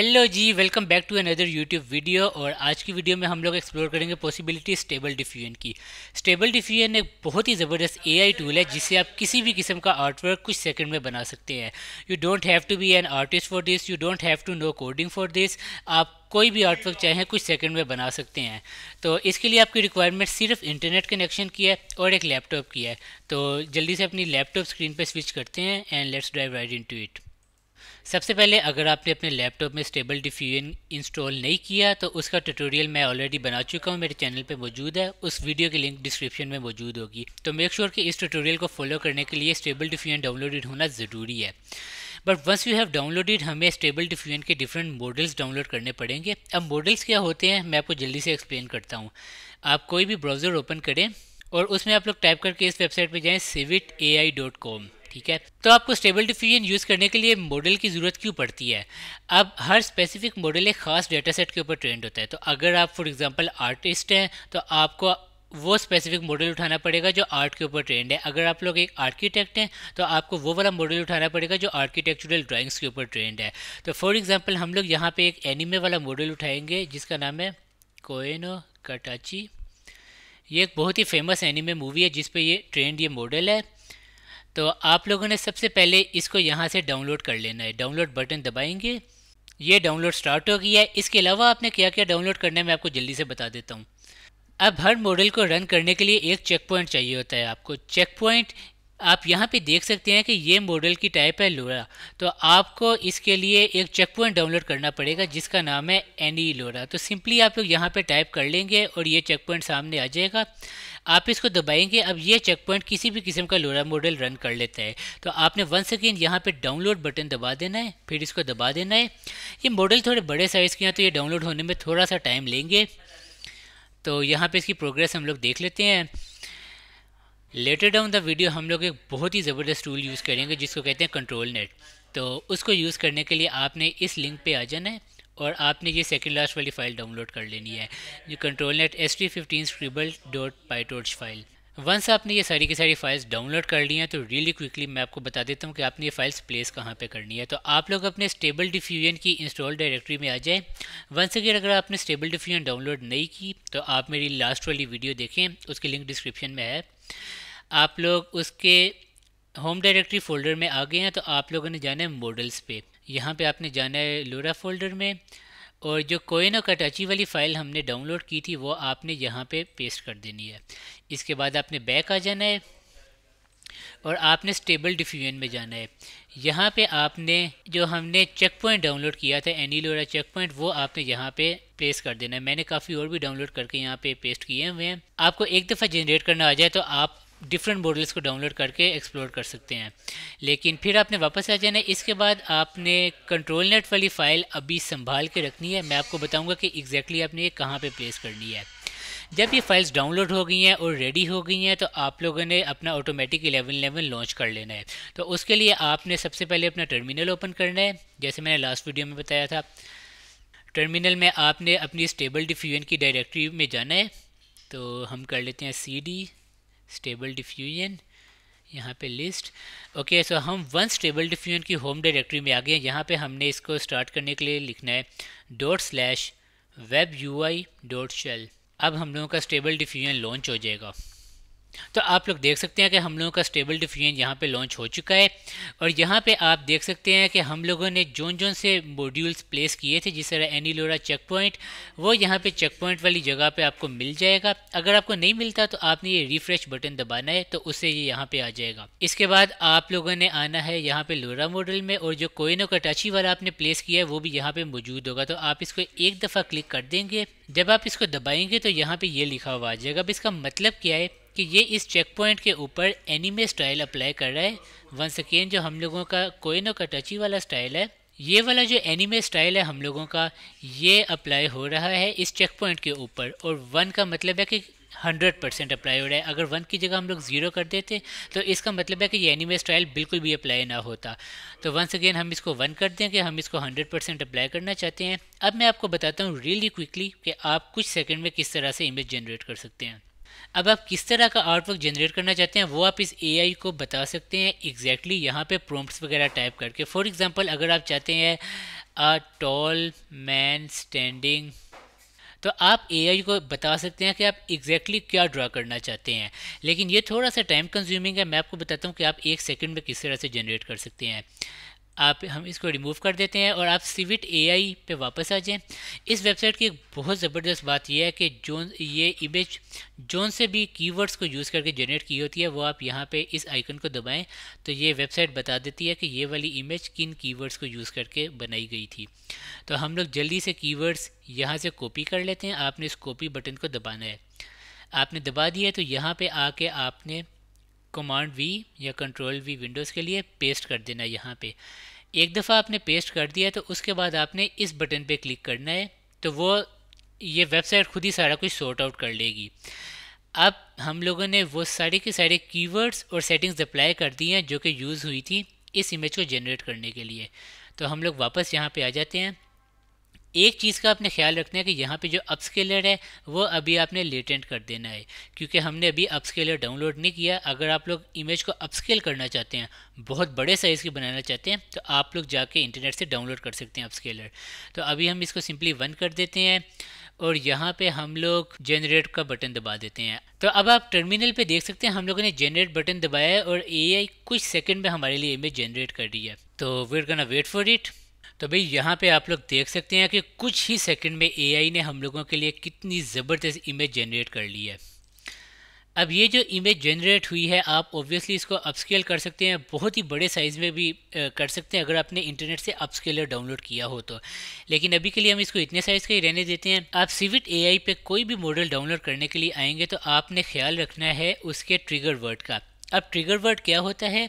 hello ji welcome back to another YouTube video और आज की वीडियो में हम लोग एक्सप्लोर करेंगे पॉसिबिलिटी स्टेबल डिफ्यूजन की स्टेबल डिफ्यूजन एक बहुत ही ज़बरदस्त एआई टूल है जिससे आप किसी भी किस्म का आर्टवर्क कुछ सेकंड में बना सकते हैं you don't have to be an artist for this you don't have to know coding for this आप कोई भी आर्टवर्क चाहे कुछ सेकंड में बना सकते हैं तो इसके लिए आपकी रिक्वायरमेंट सिर्फ इंटरनेट कनेक्शन की है और एक लैपटॉप की है तो जल्दी से अपनी लैपटॉप स्क्रीन पर स्विच करते हैं and let's drive right into it सबसे पहले अगर आपने अपने लैपटॉप में स्टेबल डिफ्यूजन इंस्टॉल नहीं किया तो उसका ट्यूटोरियल मैं ऑलरेडी बना चुका हूँ मेरे चैनल पे मौजूद है उस वीडियो की लिंक डिस्क्रिप्शन में मौजूद होगी तो मेक श्योर sure कि इस ट्यूटोरियल को फॉलो करने के लिए स्टेबल डिफ्यूजन डाउनलोडेड होना ज़रूरी है but once you have downloaded हमें स्टेबल डिफ्यूजन के डिफरेंट मॉडल्स डाउनलोड करने पड़ेंगे अब मॉडल्स क्या होते हैं मैं आपको जल्दी से एक्सप्लेन करता हूँ आप कोई भी ब्राउज़र ओपन करें और उसमें आप लोग टाइप करके इस वेबसाइट पर जाएँ Civit A I dot com ठीक है तो आपको स्टेबल डिफ्यूजन यूज़ करने के लिए मॉडल की ज़रूरत क्यों पड़ती है अब हर स्पेसिफिक मॉडल एक खास डेटा सेट के ऊपर ट्रेंड होता है तो अगर आप फॉर एग्जाम्पल आर्टिस्ट हैं तो आपको वो स्पेसिफिक मॉडल उठाना पड़ेगा जो आर्ट के ऊपर ट्रेंड है अगर आप लोग एक आर्किटेक्ट हैं तो आपको वो वाला मॉडल उठाना पड़ेगा जो आर्किटेक्चुरल ड्राइंग्स के ऊपर ट्रेंड है तो फॉर एग्जांपल हम लोग यहाँ पे एक एनिमे वाला मॉडल उठाएंगे जिसका नाम है कोएनो कटाची ये एक बहुत ही फेमस एनिमे मूवी है जिसपे ये ट्रेंड ये मॉडल है तो आप लोगों ने सबसे पहले इसको यहाँ से डाउनलोड कर लेना है डाउनलोड बटन दबाएंगे ये डाउनलोड स्टार्ट हो गया है इसके अलावा आपने क्या क्या डाउनलोड करना है मैं आपको जल्दी से बता देता हूँ अब हर मॉडल को रन करने के लिए एक चेक पॉइंट चाहिए होता है आपको चेक पॉइंट आप यहाँ पे देख सकते हैं कि ये मॉडल की टाइप है लोरा तो आपको इसके लिए एक चेक पॉइंट डाउनलोड करना पड़ेगा जिसका नाम है एनी लोरा तो सिंपली आप लोग यहाँ पर टाइप कर लेंगे और ये चेक पॉइंट सामने आ जाएगा आप इसको दबाएंगे अब ये चेक पॉइंट किसी भी किस्म का लोरा मॉडल रन कर लेता है तो आपने वंस अगेन यहाँ पे डाउनलोड बटन दबा देना है फिर इसको दबा देना है ये मॉडल थोड़े बड़े साइज़ के हैं तो ये डाउनलोड होने में थोड़ा सा टाइम लेंगे तो यहाँ पे इसकी प्रोग्रेस हम लोग देख लेते हैं लेटर डाउन द वीडियो हम लोग एक बहुत ही ज़बरदस्त टूल यूज़ करेंगे जिसको कहते हैं कंट्रोल नेट तो उसको यूज़ करने के लिए आपने इस लिंक पर आ जाना है और आपने ये सेकेंड लास्ट वाली फ़ाइल डाउनलोड कर लेनी है जो control net S T fifteen scribble dot PyTorch file once आपने ये सारी की सारी फाइल्स डाउनलोड कर ली हैं तो रियली क्विकली मैं आपको बता देता हूँ कि आपने ये फाइल्स प्लेस कहाँ पे करनी है तो आप लोग अपने स्टेबल डिफ्यूजन की इंस्टॉल डायरेक्टरी में आ जाएं वंस अगर अगर आपने स्टेबल डिफ्यूजन डाउनलोड नहीं की तो आप मेरी लास्ट वाली वीडियो देखें उसकी लिंक डिस्क्रिप्शन में है आप लोग उसके होम डायरेक्ट्री फोल्डर में आ गए हैं तो आप लोगों ने जाना है मॉडल्स पे यहाँ पे आपने जाना है लोरा फोल्डर में और जो कोइन और कटाची वाली फ़ाइल हमने डाउनलोड की थी वो आपने यहाँ पे पेस्ट कर देनी है इसके बाद आपने बैक आ जाना है और आपने स्टेबल डिफ्यूजन में जाना है यहाँ पे आपने जो हमने चेक पॉइंट डाउनलोड किया था एनी लोरा चेक पॉइंट वो आपने यहाँ पे प्लेस कर देना है मैंने काफ़ी और भी डाउनलोड करके यहाँ पे पेस्ट किए हुए हैं आपको एक दफ़ा जनरेट करना आ जाए तो आप डिफरेंट मॉडल्स को डाउनलोड करके एक्सप्लोर कर सकते हैं लेकिन फिर आपने वापस आ जाना है इसके बाद आपने कंट्रोल नेट वाली फ़ाइल अभी संभाल के रखनी है मैं आपको बताऊंगा कि एग्जैक्टली exactly आपने ये कहाँ पे प्लेस करनी है जब ये फाइल्स डाउनलोड हो गई हैं और रेडी हो गई हैं तो आप लोगों ने अपना ऑटोमेटिक इलेवन इलेवन लॉन्च कर लेना है तो उसके लिए आपने सबसे पहले अपना टर्मिनल ओपन करना है जैसे मैंने लास्ट वीडियो में बताया था टर्मिनल में आपने अपनी स्टेबल डिफ्यूजन की डायरेक्टरी में जाना है तो हम कर लेते हैं सी डी स्टेबल डिफ्यूजन यहाँ पे लिस्ट ओके सो हम वन स्टेबल डिफ्यूजन की होम डायरेक्टरी में आ गए हैं यहाँ पे हमने इसको स्टार्ट करने के लिए लिखना है dot slash web U I dot shell अब हम लोगों का स्टेबल डिफ्यूजन लॉन्च हो जाएगा तो आप लोग देख सकते हैं कि हम लोगों का स्टेबल डिफ्यूजन यहाँ पे लॉन्च हो चुका है और यहाँ पे आप देख सकते हैं कि हम लोगों ने जोन जोन से मॉड्यूल्स प्लेस किए थे जिस तरह एनीलोरा चेक पॉइंट वो यहाँ पे चेक पॉइंट वाली जगह पे आपको मिल जाएगा अगर आपको नहीं मिलता तो आपने ये रिफ्रेश बटन दबाना है तो उससे ये यहाँ पर आ जाएगा इसके बाद आप लोगों ने आना है यहाँ पे लोरा मॉडल में और जो कोइनो कटाची वाला आपने प्लेस किया है वो भी यहाँ पर मौजूद होगा तो आप इसको एक दफ़ा क्लिक कर देंगे जब आप इसको दबाएंगे तो यहाँ पर ये लिखा हुआ आ जाएगा अब इसका मतलब क्या है कि ये इस चेक पॉइंट के ऊपर एनिमे स्टाइल अप्लाई कर रहा है वंस अकेन जो हम लोगों का कोइनो का टची वाला स्टाइल है ये वाला जो एनिमे स्टाइल है हम लोगों का ये अप्लाई हो रहा है इस चेक पॉइंट के ऊपर और वन का मतलब है कि हंड्रेड परसेंट अप्लाई हो रहा है अगर वन की जगह हम लोग ज़ीरो कर देते तो इसका मतलब है कि ये एनिमे स्टाइल बिल्कुल भी अप्लाई ना होता तो वंस अगेन हम इसको वन कर दें कि हम इसको हंड्रेड परसेंट अप्लाई करना चाहते हैं अब मैं आपको बताता हूँ रियली क्विकली कि आप कुछ सेकंड में किस तरह से इमेज जनरेट कर सकते हैं अब आप किस तरह का आर्टवर्क जनरेट करना चाहते हैं वो आप इस एआई को बता सकते हैं एग्जैक्टली exactly यहाँ पे प्रॉम्प्ट्स वगैरह टाइप करके फॉर एग्जांपल अगर आप चाहते हैं अ टॉल मैन स्टैंडिंग तो आप एआई को बता सकते हैं कि आप एग्जैक्टली exactly क्या ड्रा करना चाहते हैं लेकिन ये थोड़ा सा टाइम कंज्यूमिंग है मैं आपको बताता हूँ कि आप एक सेकेंड में किस तरह से जनरेट कर सकते हैं आप हम इसको रिमूव कर देते हैं और आप सिविट एआई पे वापस आ जाएं इस वेबसाइट की एक बहुत ज़बरदस्त बात यह है कि जो ये इमेज जोन से भी कीवर्ड्स को यूज़ करके जनरेट की होती है वो आप यहाँ पे इस आइकन को दबाएं तो ये वेबसाइट बता देती है कि ये वाली इमेज किन कीवर्ड्स को यूज़ करके बनाई गई थी तो हम लोग जल्दी से कीवर्ड्स यहाँ से कॉपी कर लेते हैं आपने इस कॉपी बटन को दबाना है आपने दबा दिया तो यहाँ पर आके आपने कमांड वी या कंट्रोल वी विंडोज़ के लिए पेस्ट कर देना है यहाँ पर एक दफ़ा आपने पेस्ट कर दिया तो उसके बाद आपने इस बटन पर क्लिक करना है तो वो ये वेबसाइट खुद ही सारा कुछ सॉर्ट आउट कर लेगी अब हम लोगों ने वो सारे के सारे कीवर्ड्स और सेटिंग्स अप्लाई कर दी हैं जो कि यूज़ हुई थी इस इमेज को जनरेट करने के लिए तो हम लोग वापस यहाँ पे आ जाते हैं एक चीज़ का आपने ख्याल रखना है कि यहाँ पे जो अपस्केलर है वो अभी आपने लेटेंट कर देना है क्योंकि हमने अभी अपस्केलर डाउनलोड नहीं किया अगर आप लोग इमेज को अपस्केल करना चाहते हैं बहुत बड़े साइज़ की बनाना चाहते हैं तो आप लोग जाके इंटरनेट से डाउनलोड कर सकते हैं अपस्केलर तो अभी हम इसको सिंपली वन कर देते हैं और यहाँ पे हम लोग जनरेट का बटन दबा देते हैं तो अब आप टर्मिनल पे देख सकते हैं हम लोगों ने जनरेट बटन दबाया है और एआई कुछ सेकंड में हमारे लिए इमेज जनरेट कर रही है तो we are gonna wait for it तो भाई यहाँ पे आप लोग देख सकते हैं कि कुछ ही सेकंड में एआई ने हम लोगों के लिए कितनी ज़बरदस्त इमेज जनरेट कर ली है अब ये जो इमेज जनरेट हुई है आप ऑब्वियसली इसको अपस्केल कर सकते हैं बहुत ही बड़े साइज़ में भी कर सकते हैं अगर आपने इंटरनेट से अपस्केलर डाउनलोड किया हो तो लेकिन अभी के लिए हम इसको इतने साइज़ का ही रहने देते हैं आप सिविट एआई पे कोई भी मॉडल डाउनलोड करने के लिए आएंगे तो आपने ख्याल रखना है उसके ट्रिगर वर्ड का अब ट्रिगर वर्ड क्या होता है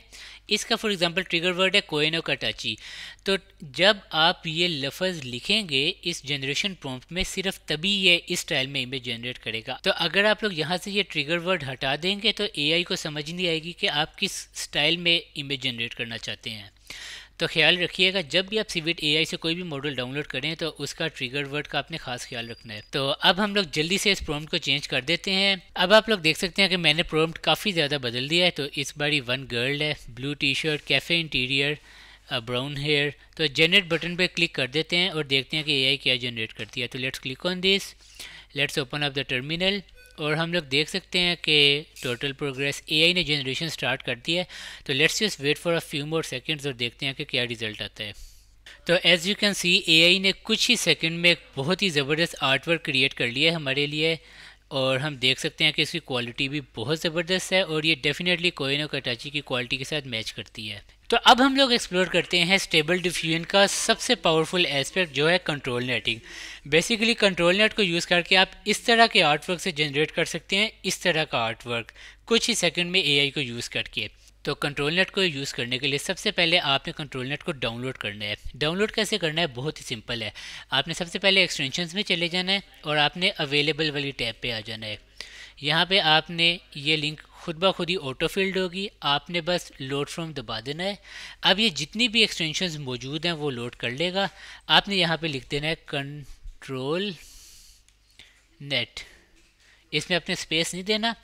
इसका फॉर एग्जांपल ट्रिगर वर्ड है कोयनो कटाची तो जब आप ये लफज लिखेंगे इस जनरेशन प्रॉम्प्ट में सिर्फ तभी ये इस स्टाइल में इमेज जनरेट करेगा तो अगर आप लोग यहाँ से ये ट्रिगर वर्ड हटा देंगे तो एआई को समझ नहीं आएगी कि आप किस स्टाइल में इमेज जनरेट करना चाहते हैं तो ख्याल रखिएगा जब भी आप सीविट ए से कोई भी मॉडल डाउनलोड करें तो उसका ट्रिगर वर्ड का आपने खास ख्याल रखना है तो अब हम लोग जल्दी से इस प्रॉम्प्ट को चेंज कर देते हैं अब आप लोग देख सकते हैं कि मैंने प्रॉम्प्ट काफ़ी ज़्यादा बदल दिया है तो इस बारी वन गर्ल है blue T shirt café interior brown hair तो जनरेट बटन पर क्लिक कर देते हैं और देखते हैं कि ए क्या जनरेट करती है तो let's click on this let's open up the terminal और हम लोग देख सकते हैं कि टोटल प्रोग्रेस एआई ने जनरेशन स्टार्ट कर दी है तो let's just wait for a few more seconds और देखते हैं कि क्या रिजल्ट आता है तो as you can see AI ने कुछ ही सेकंड में एक बहुत ही ज़बरदस्त आर्ट वर्क क्रिएट कर लिया है हमारे लिए और हम देख सकते हैं कि इसकी क्वालिटी भी बहुत ज़बरदस्त है और ये डेफिनेटली कोइनो कटाची की क्वालिटी के साथ मैच करती है तो अब हम लोग एक्सप्लोर करते हैं स्टेबल डिफ्यूजन का सबसे पावरफुल एस्पेक्ट जो है control netting basically control net को यूज़ करके आप इस तरह के आर्टवर्क से जनरेट कर सकते हैं इस तरह का आर्टवर्क कुछ ही सेकंड में एआई को यूज़ करके तो कंट्रोल नेट को यूज़ करने के लिए सबसे पहले आपने कंट्रोल नेट को डाउनलोड करना है डाउनलोड कैसे करना है बहुत ही सिंपल है आपने सबसे पहले एक्सटेंशन में चले जाना है और आपने अवेलेबल वाली टैब पर आ जाना है यहाँ पे आपने ये लिंक खुद ब खुद ही ऑटो फील्ड होगी आपने बस लोड फ्रॉम दबा देना है अब ये जितनी भी एक्सटेंशन मौजूद हैं वो लोड कर लेगा आपने यहाँ पे लिख देना है कंट्रोल नेट इसमें अपने स्पेस नहीं देना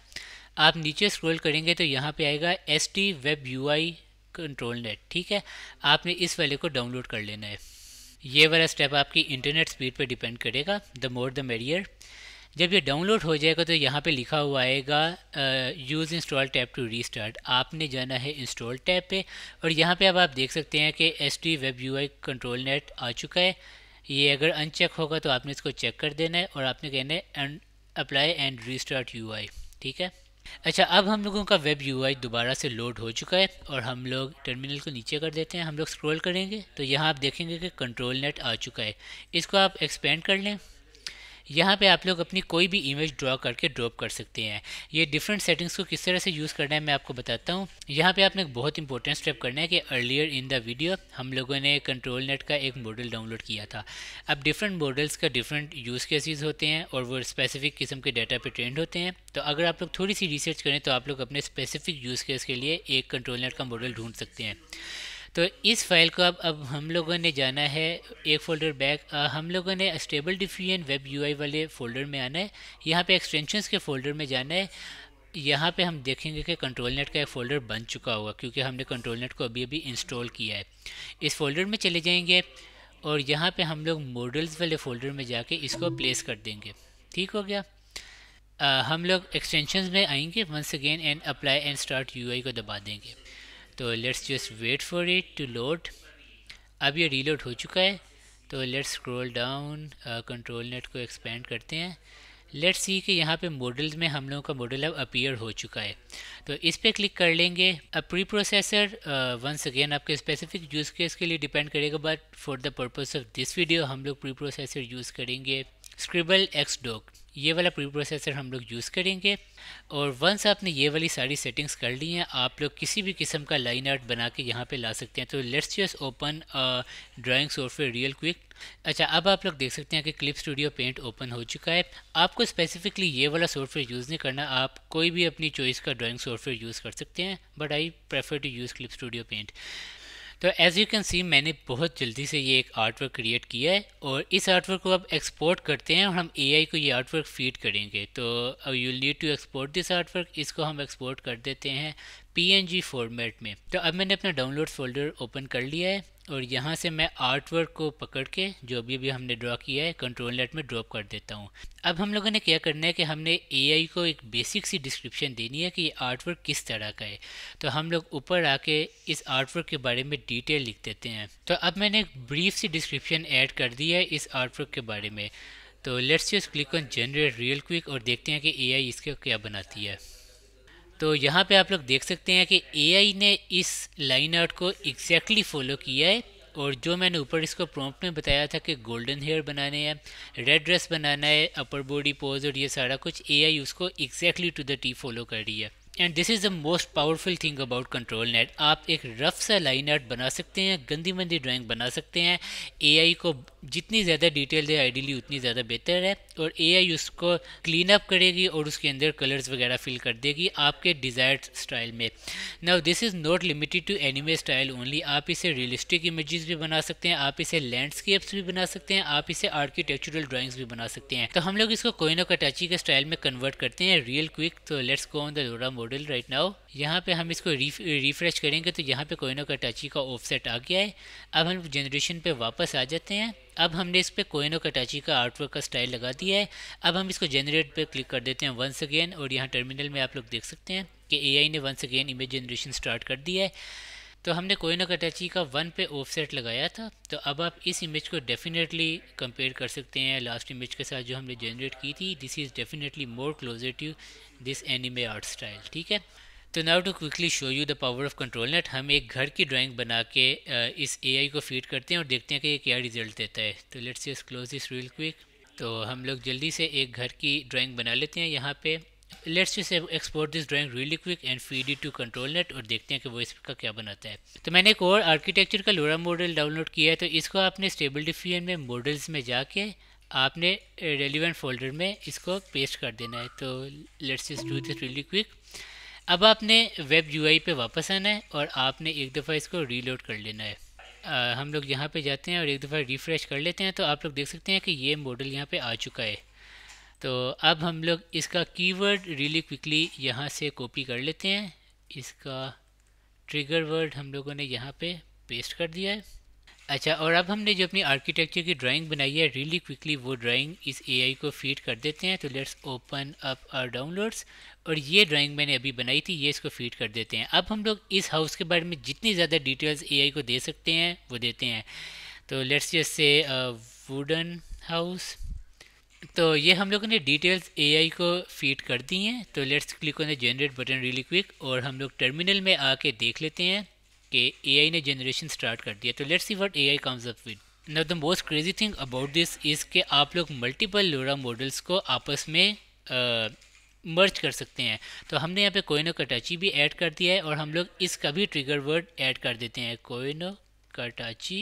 आप नीचे स्क्रॉल करेंगे तो यहाँ पे आएगा S T web U I control net ठीक है आपने इस वाले को डाउनलोड कर लेना है ये वाला स्टेप आपकी इंटरनेट स्पीड पर डिपेंड करेगा द मोर द मेरियर जब ये डाउनलोड हो जाएगा तो यहाँ पे लिखा हुआ आएगा use install tap to restart आपने जाना है इंस्टॉल टैप पे और यहाँ पे अब आप देख सकते हैं कि S T web U I control net आ चुका है ये अगर अनचेक होगा तो आपने इसको चेक कर देना है और आपने कहना है apply and restart U I ठीक है अच्छा अब हम लोगों का वेब यू दोबारा से लोड हो चुका है और हम लोग टर्मिनल को नीचे कर देते हैं हम लोग स्क्रॉल करेंगे तो यहाँ आप देखेंगे कि कंट्रोल नेट आ चुका है इसको आप एक्सपेंड कर लें यहाँ पे आप लोग अपनी कोई भी इमेज ड्रॉ करके ड्रॉप कर सकते हैं ये डिफरेंट सेटिंग्स को किस तरह से यूज़ करना है मैं आपको बताता हूँ यहाँ पे आपने एक बहुत इंपॉर्टेंट स्टेप करना है कि अर्लियर इन द वीडियो हम लोगों ने कंट्रोल नेट का एक मॉडल डाउनलोड किया था अब डिफरेंट मॉडल्स का डिफरेंट यूज़ केसेज होते हैं और वो स्पेसिफिक किस्म के डाटा पर ट्रेंड होते हैं तो अगर आप लोग थोड़ी सी रिसर्च करें तो आप लोग अपने स्पेसिफिक यूज़ केस के लिए एक कंट्रोल नेट का मॉडल ढूंढ सकते हैं तो इस फाइल को अब अब हम लोगों ने जाना है एक फ़ोल्डर बैक हम लोगों ने स्टेबल डिफ्यूजन वेब यूआई वाले फ़ोल्डर में आना है यहाँ पे एक्सटेंशंस के फ़ोल्डर में जाना है यहाँ पे हम देखेंगे कि कंट्रोल नेट का एक फ़ोल्डर बन चुका होगा क्योंकि हमने कंट्रोल नेट को अभी अभी इंस्टॉल किया है इस फोल्डर में चले जाएंगे और यहाँ पे हम लोग मॉडल्स वाले फ़ोल्डर में जाके इसको प्लेस कर देंगे ठीक हो गया आ, हम लोग एक्सटेंशन में आएंगे once again and apply and start UI को दबा देंगे तो let's just wait for it to load अब ये रीलोड हो चुका है तो let's scroll down control net को एक्सपेंड करते हैं लेट्स सी कि यहाँ पे मॉडल्स में हम लोगों का मॉडल अब अपीयर हो चुका है तो इस पर क्लिक कर लेंगे अब प्री प्रोसेसर वंस अगेन आपके स्पेसिफिक यूज़ केस के लिए डिपेंड करेगा but for the purpose of this video हम लोग प्री प्रोसेसर यूज़ करेंगे स्क्रिबल एक्स डॉक ये वाला प्री प्रोसेसर हम लोग यूज़ करेंगे और वंस आपने ये वाली सारी सेटिंग्स कर ली हैं आप लोग किसी भी किस्म का लाइन आर्ट बना के यहाँ पे ला सकते हैं तो let's just open drawing software real quick अच्छा अब आप लोग देख सकते हैं कि क्लिप स्टूडियो पेंट ओपन हो चुका है आपको स्पेसिफिकली ये वाला सॉफ्टवेयर यूज़ नहीं करना आप कोई भी अपनी चॉइस का ड्राॅइंग सॉफ्टवेयर यूज़ कर सकते हैं but I prefer to use clip studio paint तो एज़ यू कैन सी मैंने बहुत जल्दी से ये एक आर्टवर्क क्रिएट किया है और इस आर्टवर्क को अब एक्सपोर्ट करते हैं और हम एआई को ये आर्टवर्क फीड करेंगे तो you need to export this artwork इसको हम एक्सपोर्ट कर देते हैं पीएनजी फॉर्मेट में तो अब मैंने अपना डाउनलोड फोल्डर ओपन कर लिया है और यहाँ से मैं आर्ट वर्क को पकड़ के जो अभी अभी हमने ड्रॉ किया है कंट्रोल नेट में ड्रॉप कर देता हूँ अब हम लोगों ने क्या करना है कि हमने एआई को एक बेसिक सी डिस्क्रिप्शन देनी है कि ये आर्ट वर्क किस तरह का है तो हम लोग ऊपर आके इस आर्ट वर्क के बारे में डिटेल लिख देते हैं तो अब मैंने एक ब्रीफ सी डिस्क्रिप्शन ऐड कर दी है इस आर्ट वर्क के बारे में तो let's just click on generate real quick और देखते हैं कि आई इसका क्या बनाती है तो यहाँ पे आप लोग देख सकते हैं कि एआई ने इस लाइन आर्ट को एग्जैक्टली फॉलो किया है और जो मैंने ऊपर इसको प्रॉम्प्ट में बताया था कि गोल्डन हेयर बनाने हैं रेड ड्रेस बनाना है अपर बॉडी पोज और ये सारा कुछ एआई उसको exactly to the T follow कर रही है and this is the most powerful thing about control net आप एक रफ सा लाइन आर्ट बना सकते हैं गंदी मंदी ड्राइंग बना सकते हैं आई को जितनी ज़्यादा डिटेल दे आइडियली उतनी ज़्यादा बेहतर है और आई उसको क्लीन अप करेगी और उसके अंदर कलर्स वगैरह फिल कर देगी आपके डिज़ायर स्टाइल में now this is not limited to anime style only आप इसे रियलिस्टिक इमेजेस भी बना सकते हैं आप इसे लैंडस्केप्स भी बना सकते हैं आप इसे आर्किटेक्चुरल ड्राॅइंग्स भी बना सकते हैं तो हम लोग इसको कोइनो कटाची के स्टाइल में कन्वर्ट करते हैं रियल क्विक तो let's go on the LoRA model right now यहाँ पे हम इसको रिफ्रेश करेंगे तो यहाँ पे कोइनो का टाची का ऑफसेट आ गया है अब हम जनरेशन पे वापस आ जाते हैं अब हमने इस पर कोइनो कटाची का आर्टवर्क का स्टाइल लगा दिया है अब हम इसको जनरेट पे क्लिक कर देते हैं वंस अगेन और यहाँ टर्मिनल में आप लोग देख सकते हैं कि ए ने once again image generation start कर दिया है तो हमने का कटाची का वन पे ऑफसेट लगाया था तो अब आप इस इमेज को डेफिनेटली कंपेयर कर सकते हैं लास्ट इमेज के साथ जो हमने जनरेट की थी this is definitely more closer to this anime art style ठीक है तो now to quickly show you the power of control net हम एक घर की ड्राइंग बना के इस एआई को फीड करते हैं और देखते हैं कि ये क्या रिजल्ट देता है तो let's just close this real quick तो हम लोग जल्दी से एक घर की ड्राइंग बना लेते हैं यहाँ पे let's just export this drawing really quick and feed it to control net और देखते हैं कि वो इसका क्या बनाता है तो मैंने एक और आर्किटेक्चर का लोरा मॉडल डाउनलोड किया है तो इसको आपने स्टेबल डिफ्यूजन में मॉडल्स में जाके आपने रेलिवेंट फोल्डर में इसको पेस्ट कर देना है तो let's just do this really quick अब आपने वेब यूआई पे वापस आना है और आपने एक दफ़ा इसको रीलोड कर लेना है आ, हम लोग यहाँ पे जाते हैं और एक दफ़ा रिफ़्रेश कर लेते हैं तो आप लोग देख सकते हैं कि ये मॉडल यहाँ पे आ चुका है तो अब हम लोग इसका कीवर्ड रियली क्विकली यहाँ से कॉपी कर लेते हैं इसका ट्रिगर वर्ड हम लोगों ने यहाँ पे पेस्ट कर दिया है अच्छा और अब हमने जो अपनी आर्किटेक्चर की ड्राइंग बनाई है रियली क्विकली वो ड्राइंग इस एआई को फीड कर देते हैं तो let's open up our downloads और ये ड्राइंग मैंने अभी बनाई थी ये इसको फीड कर देते हैं अब हम लोग इस हाउस के बारे में जितनी ज़्यादा डिटेल्स एआई को दे सकते हैं वो देते हैं तो लेट्स जैसे वुडन हाउस तो ये हम लोगों ने डिटेल्स ए को फीड कर दी हैं तो let's click on the generate button really quick और हम लोग टर्मिनल में आके देख लेते हैं के ए ने जनरेशन स्टार्ट कर दिया तो let's see what A I comes up with now the most crazy thing about this is कि आप लोग मल्टीपल लोरा मॉडल्स को आपस में मर्ज कर सकते हैं तो हमने यहाँ पे कोइनो कटाची भी ऐड कर दिया है और हम लोग इसका भी ट्रिगर वर्ड ऐड कर देते हैं कोइनो कटाची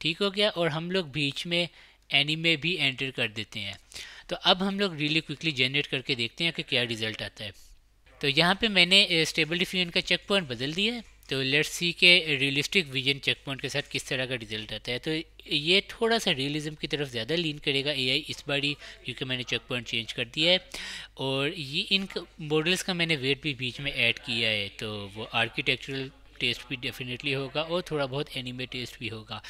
ठीक हो गया और हम लोग बीच में एनीमे भी एंटर कर देते हैं तो अब हम लोग रियली क्विकली जनरेट करके देखते हैं कि क्या रिज़ल्ट आता है तो यहाँ पे मैंने स्टेबल डिफ्यूजन का चेक पॉइंट बदल दिया है तो लेट्स सी के रियलिस्टिक विजन चेक पॉइंट के साथ किस तरह का रिजल्ट आता है तो ये थोड़ा सा रियलिज्म की तरफ ज़्यादा लीन करेगा एआई इस बार ही क्योंकि मैंने चेक पॉइंट चेंज कर दिया है और ये इन मॉडल्स का मैंने वेट भी बीच में ऐड किया है तो वो आर्किटेक्चरल टेस्ट भी डेफिनेटली होगा और थोड़ा बहुत एनिमे टेस्ट भी होगा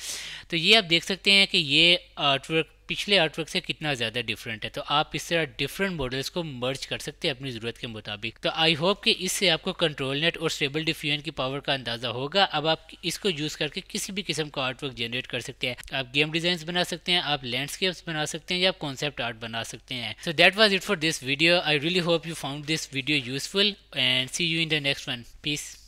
तो ये आप देख सकते हैं कि ये आर्टवर्क पिछले आर्टवर्क से कितना ज़्यादा डिफरेंट है तो आप इस तरह डिफरेंट मॉडल्स को मर्ज कर सकते हैं अपनी ज़रूरत के मुताबिक तो आई होप कि इससे आपको कंट्रोल नेट और स्टेबल डिफ्यूजन की पावर का अंदाज़ा होगा अब आप इसको यूज़ करके किसी भी किस्म का आर्टवर्क जनरेट कर सकते हैं आप गेम डिज़ाइन बना सकते हैं आप लैंडस्केप्स बना सकते हैं या कॉन्सेप्ट आर्ट बना सकते हैं so that was it for this video I really hope you found this video useful and see you in the next one piece